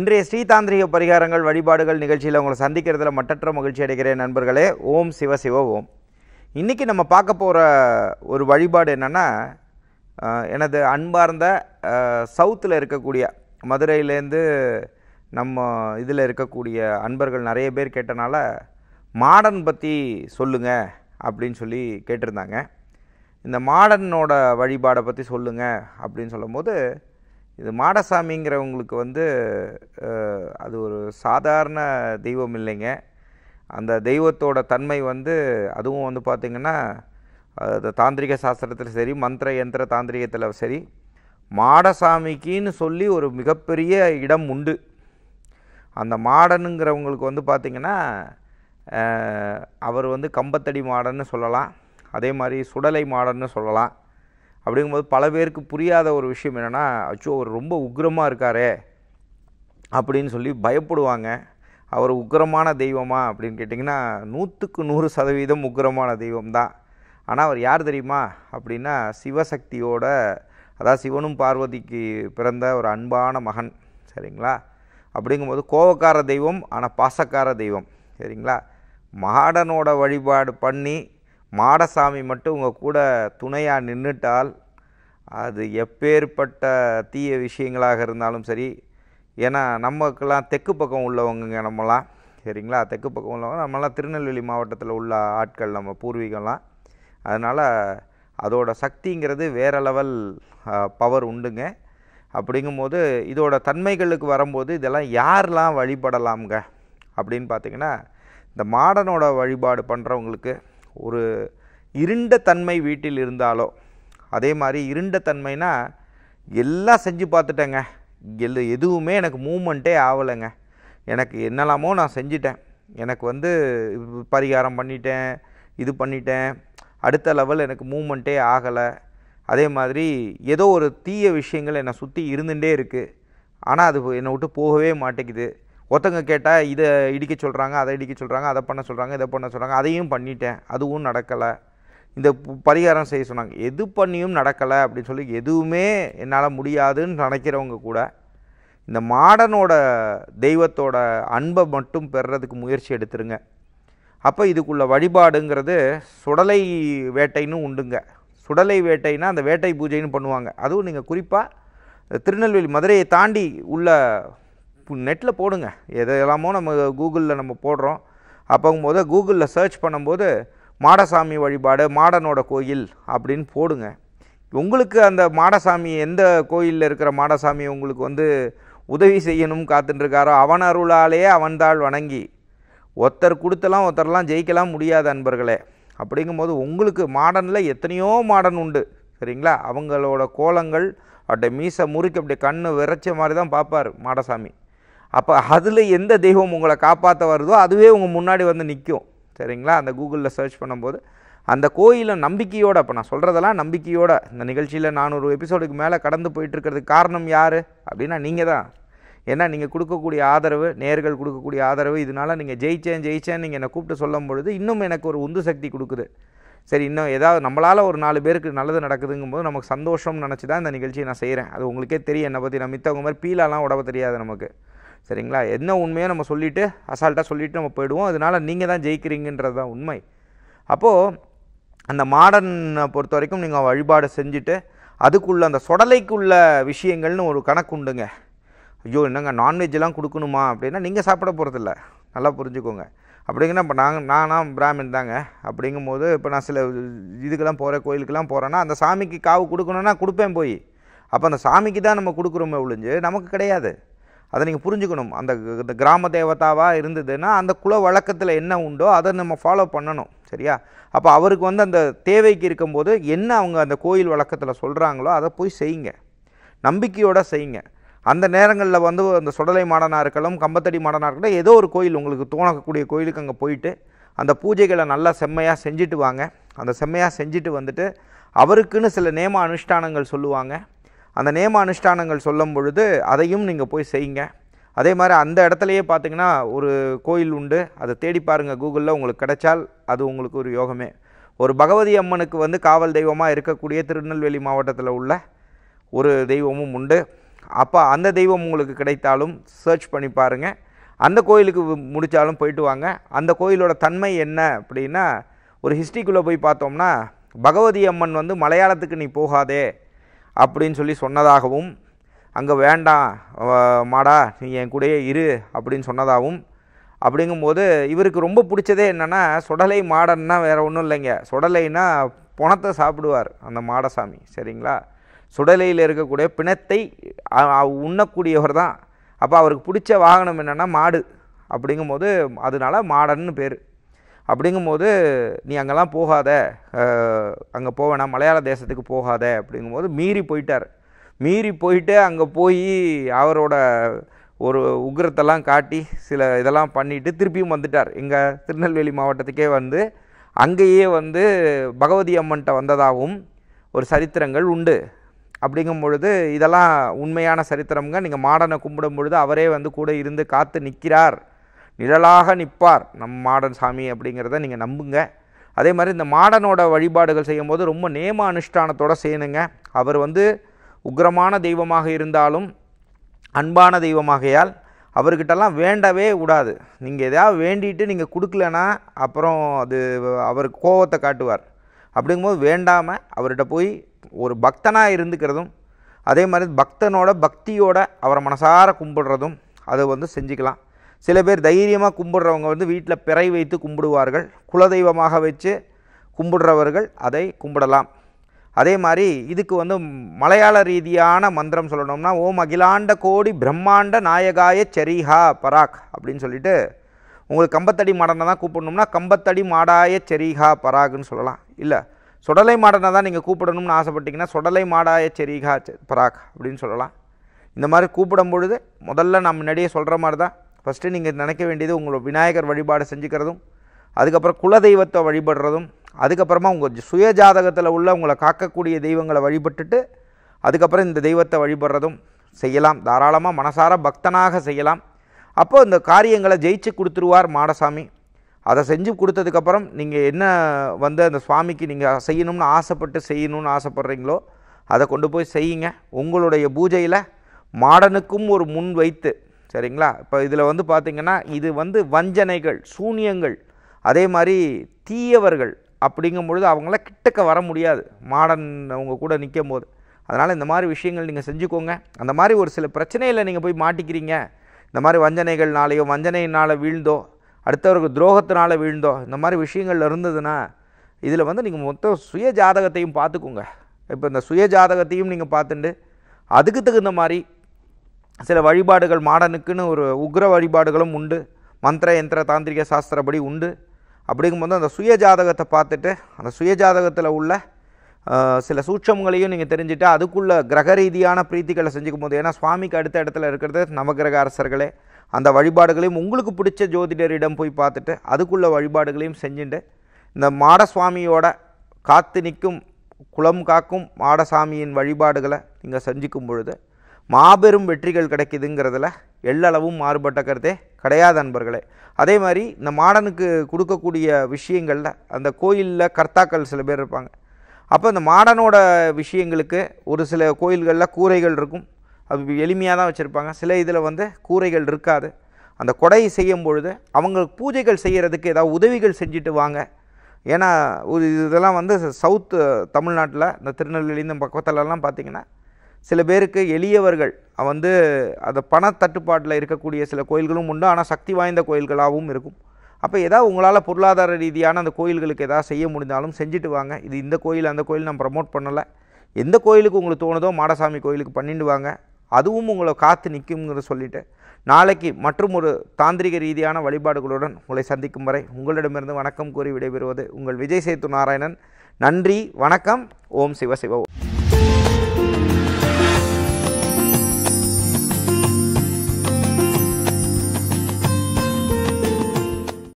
இன்றைய ஸ்ரீதாந்திரிக பரிகாரங்கள் வழிபாடுகள் நிகழ்ச்சியில் உங்களை சந்திக்கிறதுல மட்டற்ற மகிழ்ச்சி அடைகிறேன் நண்பர்களே ஓம் சிவ சிவ ஓம் இன்றைக்கி நம்ம பார்க்க போகிற ஒரு வழிபாடு என்னென்னா எனது அன்பார்ந்த சவுத்தில் இருக்கக்கூடிய மதுரையிலேருந்து நம்ம இதில் இருக்கக்கூடிய அன்பர்கள் நிறைய பேர் கேட்டனால மாடன் பற்றி சொல்லுங்கள் அப்படின்னு சொல்லி கேட்டிருந்தாங்க இந்த மாடனோட வழிபாடை பற்றி சொல்லுங்கள் அப்படின்னு சொல்லும்போது இது மாடசாமிங்கிறவங்களுக்கு வந்து அது ஒரு சாதாரண தெய்வம் இல்லைங்க அந்த தெய்வத்தோட தன்மை வந்து அதுவும் வந்து பார்த்திங்கன்னா தாந்திரிக சாஸ்திரத்தில் சரி மந்திர யந்திர தாந்திரிகத்தில் சரி மாடசாமிக்குன்னு சொல்லி ஒரு மிகப்பெரிய இடம் உண்டு அந்த மாடனுங்கிறவங்களுக்கு வந்து பார்த்திங்கன்னா அவர் வந்து கம்பத்தடி மாடன்னு சொல்லலாம் அதே மாதிரி சுடலை மாடன்னு சொல்லலாம் அப்படிங்கும்போது பல பேருக்கு புரியாத ஒரு விஷயம் என்னென்னா அச்சோ அவர் ரொம்ப உக்ரமாக இருக்காரே அப்படின்னு சொல்லி பயப்படுவாங்க அவர் உக்ரமான தெய்வமா அப்படின்னு கேட்டிங்கன்னா நூற்றுக்கு நூறு சதவீதம் உக்ரமான தெய்வம் தான் ஆனால் அவர் யார் தெரியுமா அப்படின்னா சிவசக்தியோட அதாவது சிவனும் பார்வதிக்கு பிறந்த ஒரு அன்பான மகன் சரிங்களா அப்படிங்கும்போது கோவக்கார தெய்வம் ஆனால் பாசக்கார தெய்வம் சரிங்களா மாடனோட வழிபாடு பண்ணி மாடசாமி மட்டும் உங்கள் கூட துணையாக நின்றுட்டால் அது எப்பேற்பட்ட தீய விஷயங்களாக இருந்தாலும் சரி ஏன்னா நமக்கெல்லாம் தெற்கு பக்கம் உள்ளவங்க நம்மலாம் சரிங்களா தெற்கு பக்கம் உள்ளவங்க நம்மளாம் திருநெல்வேலி மாவட்டத்தில் உள்ள ஆட்கள் நம்ம பூர்வீகம்லாம் அதனால் அதோட சக்திங்கிறது வேறு லெவல் பவர் உண்டுங்க அப்படிங்கும்போது இதோட தன்மைகளுக்கு வரும்போது இதெல்லாம் யாரெலாம் வழிபடலாம்ங்க அப்படின்னு பார்த்திங்கன்னா இந்த மாடனோட வழிபாடு பண்ணுறவங்களுக்கு ஒரு இருண்ட தன்மை வீட்டில் இருந்தாலோ அதே மாதிரி இருண்ட தன்மைனா எல்லாம் செஞ்சு பார்த்துட்டேங்க எல் எதுவுமே எனக்கு மூமெண்ட்டே ஆகலைங்க எனக்கு என்னெல்லாமோ நான் செஞ்சிட்டேன் எனக்கு வந்து பரிகாரம் பண்ணிட்டேன் இது பண்ணிட்டேன் அடுத்த லெவல் எனக்கு மூமெண்ட்டே ஆகலை அதே மாதிரி ஏதோ ஒரு தீய விஷயங்கள் என்னை சுற்றி இருந்துகிட்டே இருக்குது ஆனால் அது என்னை விட்டு போகவே மாட்டேங்குது ஒருத்தங்க கேட்டால் இதை இடிக்க சொல்கிறாங்க அதை இடிக்க சொல்கிறாங்க அதை பண்ண சொல்கிறாங்க இதை பண்ண சொல்கிறாங்க அதையும் பண்ணிட்டேன் அதுவும் நடக்கலை இந்த பரிகாரம் செய்ய சொன்னாங்க எது பண்ணியும் நடக்கலை அப்படின்னு சொல்லி எதுவுமே என்னால் முடியாதுன்னு நினைக்கிறவங்க கூட இந்த மாடனோட தெய்வத்தோட அன்பை மட்டும் பெறுறதுக்கு முயற்சி எடுத்துருங்க அப்போ இதுக்குள்ள வழிபாடுங்கிறது சுடலை வேட்டைன்னு உண்டுங்க சுடலை வேட்டைனா அந்த வேட்டை பூஜைன்னு பண்ணுவாங்க அதுவும் நீங்கள் குறிப்பாக திருநெல்வேலி மதுரையை தாண்டி உள்ள இப்போ நெட்டில் போடுங்க எதையெல்லாமோ நம்ம கூகுளில் நம்ம போடுறோம் அப்போங்கும் போது கூகுளில் சர்ச் பண்ணும்போது மாடசாமி வழிபாடு மாடனோட கோயில் அப்படின்னு போடுங்க உங்களுக்கு அந்த மாடசாமி எந்த கோயிலில் இருக்கிற மாடசாமி உங்களுக்கு வந்து உதவி செய்யணும் காத்துட்டுருக்காரோ அவன் அருளாலே அவன்தாள் வணங்கி ஒருத்தர் கொடுத்தலாம் ஒருத்தர்லாம் ஜெயிக்கலாம் முடியாது அன்பர்களே அப்படிங்கும்போது உங்களுக்கு மாடனில் எத்தனையோ மாடன் உண்டு சரிங்களா அவங்களோட கோலங்கள் அப்படியே மீசை முறுக்கி அப்படியே கண்ணு விரைச்ச மாதிரி தான் பார்ப்பார் மாடசாமி அப்போ அதில் எந்த தெய்வம் உங்களை காப்பாற்ற வருதோ அதுவே உங்கள் முன்னாடி வந்து நிற்கும் சரிங்களா அந்த கூகுளில் சர்ச் பண்ணும்போது அந்த கோயிலில் நம்பிக்கையோடு அப்போ நான் சொல்கிறதெல்லாம் நம்பிக்கையோட இந்த நிகழ்ச்சியில் நானூறு எபிசோடுக்கு மேலே கடந்து போயிட்டுருக்கிறதுக்கு காரணம் யார் அப்படின்னா நீங்கள் தான் ஏன்னா நீங்கள் கொடுக்கக்கூடிய ஆதரவு நேர்கள் கொடுக்கக்கூடிய ஆதரவு இதனால் நீங்கள் ஜெயிச்சேன் ஜெயிச்சேன் நீங்கள் என்னை கூப்பிட்டு சொல்லும் பொழுது இன்னும் எனக்கு ஒரு உந்து சக்தி கொடுக்குது சரி இன்னும் ஏதாவது நம்மளால் ஒரு நாலு பேருக்கு நல்லது நடக்குதுங்கும்போது நமக்கு சந்தோஷம் நினச்சி தான் இந்த நிகழ்ச்சியை நான் செய்கிறேன் அது உங்களுக்கே தெரியும் என்னை பற்றி நான் மித்தவங்க மாதிரி பீலாலாம் உடம்பு தெரியாது நமக்கு சரிங்களா என்ன உண்மையோ நம்ம சொல்லிவிட்டு அசால்ட்டாக சொல்லிவிட்டு நம்ம போயிடுவோம் அதனால் நீங்கள் தான் ஜெயிக்கிறீங்கன்றது தான் உண்மை அப்போது அந்த மாடர்னை பொறுத்த வரைக்கும் நீங்கள் வழிபாடு செஞ்சுட்டு அதுக்குள்ளே அந்த சொடலைக்குள்ள விஷயங்கள்னு ஒரு கணக்கு உண்டுங்க ஐயோ என்னங்க நான்வெஜ்லாம் கொடுக்கணுமா அப்படின்னா நீங்கள் சாப்பிட போகிறதில்ல நல்லா புரிஞ்சுக்கோங்க அப்படிங்கன்னா இப்போ நாங்கள் நானாம் பிராமின் தாங்க அப்படிங்கும் போது இப்போ நான் சில இதுக்கெல்லாம் போகிற கோயிலுக்கெல்லாம் போகிறேன்னா அந்த சாமிக்கு காவு கொடுக்கணுன்னா கொடுப்பேன் போய் அப்போ அந்த சாமிக்கு தான் நம்ம கொடுக்குறோமே ஒழிஞ்சு நமக்கு கிடையாது அதை நீங்கள் புரிஞ்சுக்கணும் அந்த இந்த கிராம தேவதாவாக இருந்ததுன்னா அந்த குல வழக்கத்தில் என்ன உண்டோ அதை நம்ம ஃபாலோ பண்ணணும் சரியா அப்போ அவருக்கு வந்து அந்த தேவைக்கு இருக்கும்போது என்ன அவங்க அந்த கோயில் வழக்கத்தில் சொல்கிறாங்களோ அதை போய் செய்யுங்க நம்பிக்கையோடு செய்யுங்க அந்த நேரங்களில் வந்து அந்த சுடலை மாடனாக இருக்கலாம் கம்பத்தடி மாடனாக இருக்கலாம் ஏதோ ஒரு கோயில் உங்களுக்கு தோணக்கூடிய கோயிலுக்கு அங்கே போயிட்டு அந்த பூஜைகளை நல்லா செம்மையாக செஞ்சுட்டு வாங்க அந்த செம்மையாக செஞ்சுட்டு வந்துட்டு அவருக்குன்னு சில நேம அனுஷ்டானங்கள் சொல்லுவாங்க அந்த நேம அனுஷ்டானங்கள் சொல்லும் பொழுது அதையும் நீங்கள் போய் செய்யுங்க அதே மாதிரி அந்த இடத்துலையே பார்த்தீங்கன்னா ஒரு கோயில் உண்டு அதை தேடி பாருங்கள் கூகுளில் உங்களுக்கு கிடைச்சால் அது உங்களுக்கு ஒரு யோகமே ஒரு பகவதி அம்மனுக்கு வந்து காவல் தெய்வமாக இருக்கக்கூடிய திருநெல்வேலி மாவட்டத்தில் உள்ள ஒரு தெய்வமும் உண்டு அப்போ அந்த தெய்வம் உங்களுக்கு கிடைத்தாலும் சர்ச் பண்ணி பாருங்கள் அந்த கோயிலுக்கு முடித்தாலும் போயிட்டு வாங்க அந்த கோயிலோட தன்மை என்ன அப்படின்னா ஒரு ஹிஸ்ட்ரிக்குள்ளே போய் பார்த்தோம்னா பகவதி அம்மன் வந்து மலையாளத்துக்கு நீ போகாதே அப்படின்னு சொல்லி சொன்னதாகவும் அங்கே வேண்டாம் மாடா நீ என் கூடயே இரு அப்படின்னு சொன்னதாகவும் அப்படிங்கும்போது இவருக்கு ரொம்ப பிடிச்சதே என்னென்னா சுடலை மாடன்னா வேறு ஒன்றும் இல்லைங்க சுடலைன்னா புணத்தை சாப்பிடுவார் அந்த மாடசாமி சரிங்களா சுடலையில் இருக்கக்கூடிய பிணத்தை உண்ணக்கூடியவர் தான் அப்போ அவருக்கு பிடிச்ச வாகனம் என்னென்னா மாடு அப்படிங்கும்போது அதனால மாடன்னு பேர் அப்படிங்கும்போது நீ அங்கெல்லாம் போகாத அங்கே வேணாம் மலையாள தேசத்துக்கு போகாத அப்படிங்கும்போது மீறி போயிட்டார் மீறி போயிட்டு அங்கே போய் அவரோட ஒரு உக்ரத்தெல்லாம் காட்டி சில இதெல்லாம் பண்ணிவிட்டு திருப்பியும் வந்துட்டார் இங்கே திருநெல்வேலி மாவட்டத்துக்கே வந்து அங்கேயே வந்து பகவதி அம்மன்கிட்ட வந்ததாகவும் ஒரு சரித்திரங்கள் உண்டு அப்படிங்கும் பொழுது இதெல்லாம் உண்மையான சரித்திரம்ங்க நீங்கள் மாடனை கும்பிடும் பொழுது அவரே வந்து கூட இருந்து காத்து நிற்கிறார் நிழலாக நிற்பார் நம் மாடன் சாமி அப்படிங்கிறத நீங்கள் நம்புங்க அதே மாதிரி இந்த மாடனோட வழிபாடுகள் செய்யும்போது ரொம்ப நேம அனுஷ்டானத்தோடு செய்யணுங்க அவர் வந்து உக்ரமான தெய்வமாக இருந்தாலும் அன்பான தெய்வமாகையால் அவர்கிட்டலாம் வேண்டவே விடாது நீங்கள் எதாவது வேண்டிட்டு நீங்கள் கொடுக்கலன்னா அப்புறம் அது அவர் கோபத்தை காட்டுவார் அப்படிங்கும்போது வேண்டாமல் அவர்கிட்ட போய் ஒரு பக்தனாக இருந்துக்கிறதும் அதே மாதிரி பக்தனோட பக்தியோட அவரை மனசார கும்பிடுறதும் அதை வந்து செஞ்சுக்கலாம் சில பேர் தைரியமாக கும்பிடுறவங்க வந்து வீட்டில் பிறை வைத்து கும்பிடுவார்கள் குலதெய்வமாக வச்சு கும்பிடுறவர்கள் அதை கும்பிடலாம் அதே மாதிரி இதுக்கு வந்து மலையாள ரீதியான மந்திரம் சொல்லணும்னா ஓம் அகிலாண்ட கோடி பிரம்மாண்ட நாயகாய செரிஹா பராக் அப்படின்னு சொல்லிட்டு உங்களுக்கு கம்பத்தடி மாடனை தான் கூப்பிடணும்னா கம்பத்தடி மாடாய செரிகா பராகுன்னு சொல்லலாம் இல்லை சுடலை மாடனை தான் நீங்கள் கூப்பிடணும்னு ஆசைப்பட்டீங்கன்னா சுடலை மாடாய செரிகா பராக் அப்படின்னு சொல்லலாம் இந்த மாதிரி கூப்பிடும் பொழுது முதல்ல நம்ம முன்னாடியே சொல்கிற மாதிரி தான் ஃபஸ்ட்டு நீங்கள் நினைக்க வேண்டியது உங்களோட விநாயகர் வழிபாடு செஞ்சுக்கிறதும் அதுக்கப்புறம் குலதெய்வத்தை வழிபடுறதும் அதுக்கப்புறமா உங்கள் சுய ஜாதகத்தில் உள்ள உங்களை காக்கக்கூடிய தெய்வங்களை வழிபட்டுட்டு அதுக்கப்புறம் இந்த தெய்வத்தை வழிபடுறதும் செய்யலாம் தாராளமாக மனசார பக்தனாக செய்யலாம் அப்போது இந்த காரியங்களை ஜெயிச்சு கொடுத்துருவார் மாடசாமி அதை செஞ்சு கொடுத்ததுக்கப்புறம் நீங்கள் என்ன வந்து அந்த சுவாமிக்கு நீங்கள் செய்யணும்னு ஆசைப்பட்டு செய்யணும்னு ஆசைப்பட்றீங்களோ அதை கொண்டு போய் செய்யுங்க உங்களுடைய பூஜையில் மாடனுக்கும் ஒரு முன் வைத்து சரிங்களா இப்போ இதில் வந்து பார்த்திங்கன்னா இது வந்து வஞ்சனைகள் சூனியங்கள் அதே மாதிரி தீயவர்கள் அப்படிங்கும் பொழுது அவங்கள கிட்டக்க வர முடியாது மாடன் அவங்க கூட நிற்கும் போது அதனால் இந்த மாதிரி விஷயங்கள் நீங்கள் செஞ்சுக்கோங்க அந்த மாதிரி ஒரு சில பிரச்சனையில் நீங்கள் போய் மாட்டிக்கிறீங்க இந்த மாதிரி வஞ்சனைகள்னாலேயோ வஞ்சனையினால் வீழ்ந்தோ அடுத்தவருக்கு துரோகத்தினால் வீழ்ந்தோ இந்த மாதிரி விஷயங்கள் இருந்ததுன்னா இதில் வந்து நீங்கள் மொத்தம் சுய ஜாதகத்தையும் பார்த்துக்கோங்க இப்போ இந்த சுய ஜாதகத்தையும் நீங்கள் பார்த்துட்டு அதுக்கு தகுந்த மாதிரி சில வழிபாடுகள் மாடனுக்குன்னு ஒரு உக்ர வழிபாடுகளும் உண்டு மந்திர யந்திர தாந்திரிக சாஸ்திரப்படி உண்டு அப்படிங்கும்போது அந்த சுய ஜாதகத்தை பார்த்துட்டு அந்த சுய ஜாதகத்தில் உள்ள சில சூட்சங்களையும் நீங்கள் தெரிஞ்சுட்டு அதுக்குள்ள கிரக ரீதியான பிரீத்திகளை செஞ்சுக்கும் போது ஏன்னா சுவாமிக்கு அடுத்த இடத்துல இருக்கிறது நவகிரக அரசர்களே அந்த வழிபாடுகளையும் உங்களுக்கு பிடிச்ச ஜோதிடரிடம் போய் பார்த்துட்டு அதுக்குள்ள வழிபாடுகளையும் செஞ்சுட்டு இந்த மாடசுவாமியோட காத்து நிற்கும் குளம் காக்கும் மாடசாமியின் வழிபாடுகளை நீங்கள் செஞ்சுக்கும் பொழுது மாபெரும் வெற்றிகள் கிடைக்குதுங்கிறதுல எல்லளவும் மாறுபட்ட கருத்தே கிடையாது அன்பர்களே அதே மாதிரி இந்த மாடனுக்கு கொடுக்கக்கூடிய விஷயங்களில் அந்த கோயிலில் கர்த்தாக்கள் சில பேர் இருப்பாங்க அப்போ இந்த மாடனோட விஷயங்களுக்கு ஒரு சில கோயில்களில் கூரைகள் இருக்கும் அது எளிமையாக தான் வச்சுருப்பாங்க சில இதில் வந்து கூரைகள் இருக்காது அந்த கொடை செய்யும் பொழுது அவங்க பூஜைகள் செய்கிறதுக்கு ஏதாவது உதவிகள் செஞ்சுட்டு வாங்க ஏன்னா ஒரு இதெல்லாம் வந்து சவுத்து தமிழ்நாட்டில் இந்த திருநெல்வேலி இந்த பக்கத்துலலாம் பார்த்திங்கன்னா சில பேருக்கு எளியவர்கள் வந்து அந்த பணத்தட்டுப்பாட்டில் இருக்கக்கூடிய சில கோயில்களும் உண்டு ஆனால் சக்தி வாய்ந்த கோயில்களாகவும் இருக்கும் அப்போ எதாவது உங்களால் பொருளாதார ரீதியான அந்த கோயில்களுக்கு எதாவது செய்ய முடிந்தாலும் செஞ்சுட்டு வாங்க இது இந்த கோயில் அந்த கோயில் நான் ப்ரமோட் பண்ணலை எந்த கோயிலுக்கு உங்களுக்கு தோணுதோ மாடசாமி கோயிலுக்கு பண்ணிட்டு வாங்க அதுவும் உங்களை காத்து நிற்கும்ங்கிற சொல்லிவிட்டு நாளைக்கு மற்றும் ஒரு தாந்திரிக ரீதியான வழிபாடுகளுடன் உங்களை சந்திக்கும் வரை உங்களிடமிருந்து வணக்கம் கூறி விடைபெறுவது உங்கள் விஜய் சேத்து நாராயணன் நன்றி வணக்கம் ஓம் சிவ சிவ